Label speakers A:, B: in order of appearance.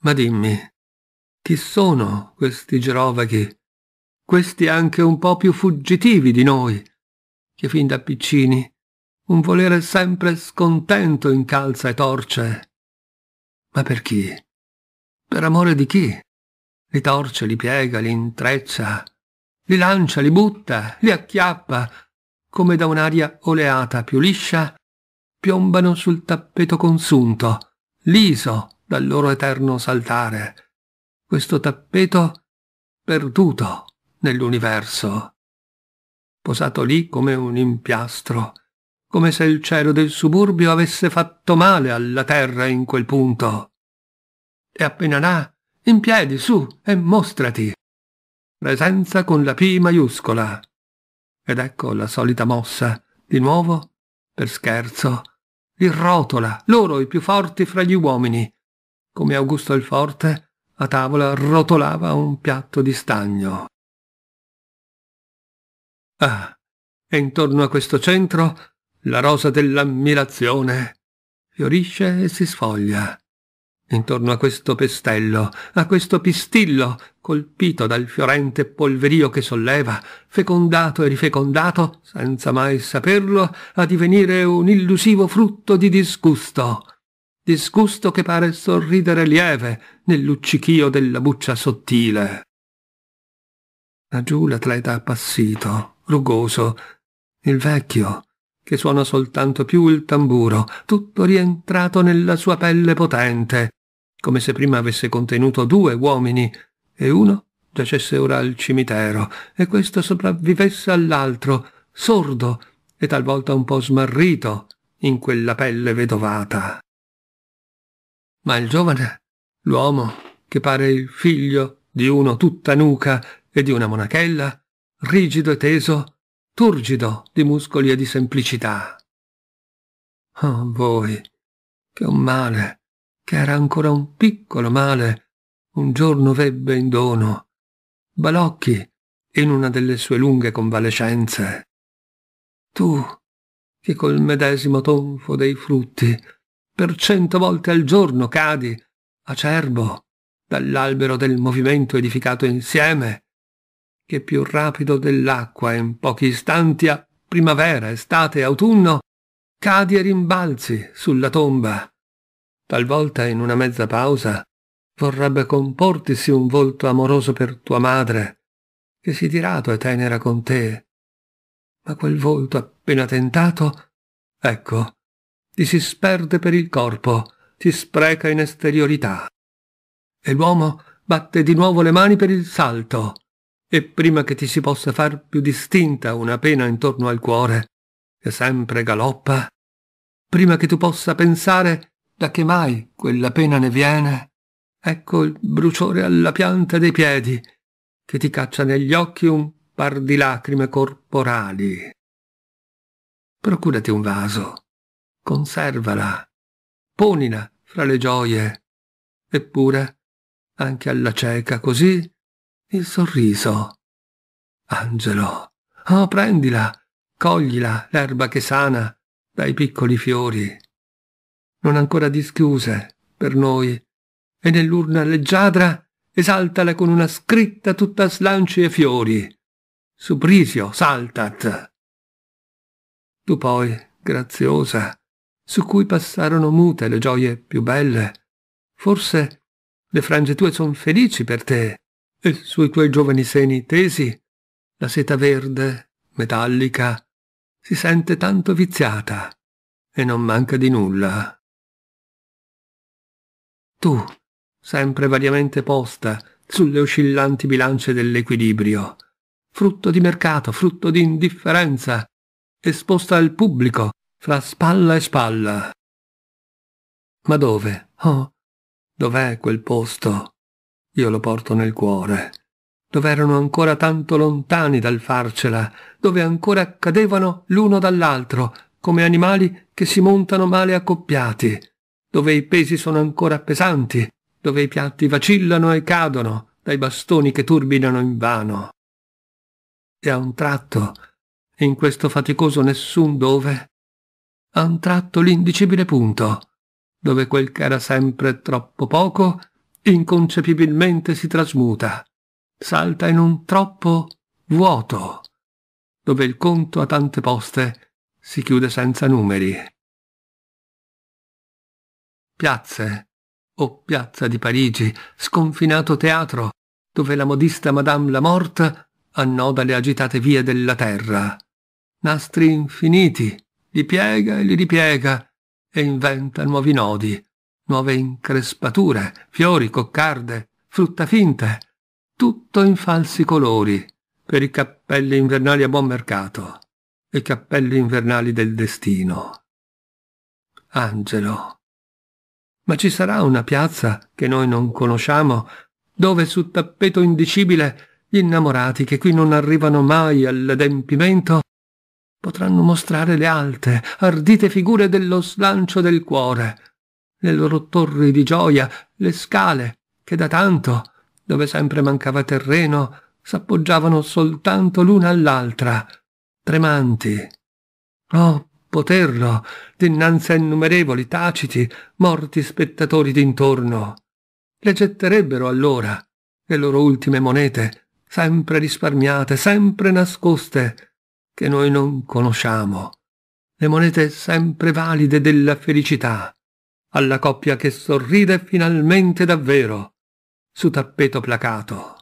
A: Ma dimmi, chi sono questi gerovaghi? Questi anche un po' più fuggitivi di noi, che fin da piccini un volere sempre scontento incalza e torce. Ma per chi? Per amore di chi? Li torce, li piega, li intreccia, li lancia, li butta, li acchiappa, come da un'aria oleata più liscia, piombano sul tappeto consunto, liso, dal loro eterno saltare, questo tappeto perduto nell'universo, posato lì come un impiastro, come se il cielo del suburbio avesse fatto male alla terra in quel punto. E appena là, in piedi, su, e mostrati. Presenza con la P maiuscola. Ed ecco la solita mossa, di nuovo, per scherzo, li rotola, loro i più forti fra gli uomini, come Augusto il Forte a tavola rotolava un piatto di stagno. Ah, e intorno a questo centro la rosa dell'ammirazione fiorisce e si sfoglia. Intorno a questo pestello, a questo pistillo, colpito dal fiorente polverio che solleva, fecondato e rifecondato, senza mai saperlo, a divenire un illusivo frutto di disgusto disgusto che pare sorridere lieve nel luccichio della buccia sottile. Laggiù l'atleta appassito, rugoso, il vecchio, che suona soltanto più il tamburo, tutto rientrato nella sua pelle potente, come se prima avesse contenuto due uomini e uno giacesse ora al cimitero e questo sopravvivesse all'altro, sordo e talvolta un po' smarrito in quella pelle vedovata ma il giovane, l'uomo che pare il figlio di uno tutta nuca e di una monachella, rigido e teso, turgido di muscoli e di semplicità. Oh voi, che un male, che era ancora un piccolo male, un giorno vebbe in dono. Balocchi, in una delle sue lunghe convalescenze. Tu, che col medesimo tonfo dei frutti per cento volte al giorno cadi, acerbo, dall'albero del movimento edificato insieme, che più rapido dell'acqua in pochi istanti a primavera, estate, autunno, cadi e rimbalzi sulla tomba. Talvolta in una mezza pausa vorrebbe comportisi un volto amoroso per tua madre, che si dirato e tenera con te. Ma quel volto appena tentato, ecco, ti si sperde per il corpo, ti spreca in esteriorità. E l'uomo batte di nuovo le mani per il salto, e prima che ti si possa far più distinta una pena intorno al cuore, che sempre galoppa, prima che tu possa pensare da che mai quella pena ne viene, ecco il bruciore alla pianta dei piedi, che ti caccia negli occhi un par di lacrime corporali. Procurati un vaso, conservala, ponila fra le gioie. Eppure, anche alla cieca così, il sorriso. Angelo, oh, prendila, coglila l'erba che sana dai piccoli fiori, non ancora dischiuse per noi, e nell'urna leggiadra esaltala con una scritta tutta slanci e fiori. Subrisio, saltat! Tu poi, graziosa, su cui passarono mute le gioie più belle. Forse le frange tue son felici per te, e sui tuoi giovani seni tesi la seta verde, metallica, si sente tanto viziata e non manca di nulla. Tu, sempre variamente posta sulle oscillanti bilance dell'equilibrio, frutto di mercato, frutto di indifferenza, esposta al pubblico, fra spalla e spalla. Ma dove? Oh, dov'è quel posto? Io lo porto nel cuore, dove erano ancora tanto lontani dal farcela, dove ancora cadevano l'uno dall'altro, come animali che si montano male accoppiati, dove i pesi sono ancora pesanti, dove i piatti vacillano e cadono dai bastoni che turbinano invano. E a un tratto, in questo faticoso nessun dove, a un tratto l'indicibile punto, dove quel che era sempre troppo poco inconcepibilmente si trasmuta, salta in un troppo vuoto, dove il conto a tante poste si chiude senza numeri. Piazze, o piazza di Parigi, sconfinato teatro, dove la modista Madame Lamorte annoda le agitate vie della terra. Nastri infiniti, li piega e li ripiega e inventa nuovi nodi, nuove increspature, fiori, coccarde, frutta finte, tutto in falsi colori, per i cappelli invernali a buon mercato, i cappelli invernali del destino. Angelo. Ma ci sarà una piazza che noi non conosciamo, dove sul tappeto indicibile gli innamorati che qui non arrivano mai all'adempimento potranno mostrare le alte, ardite figure dello slancio del cuore, le loro torri di gioia, le scale che da tanto, dove sempre mancava terreno, s'appoggiavano soltanto l'una all'altra, tremanti. Oh, poterlo, dinanzi a innumerevoli taciti, morti spettatori d'intorno. Le getterebbero allora le loro ultime monete, sempre risparmiate, sempre nascoste, che noi non conosciamo, le monete sempre valide della felicità, alla coppia che sorride finalmente davvero, su tappeto placato.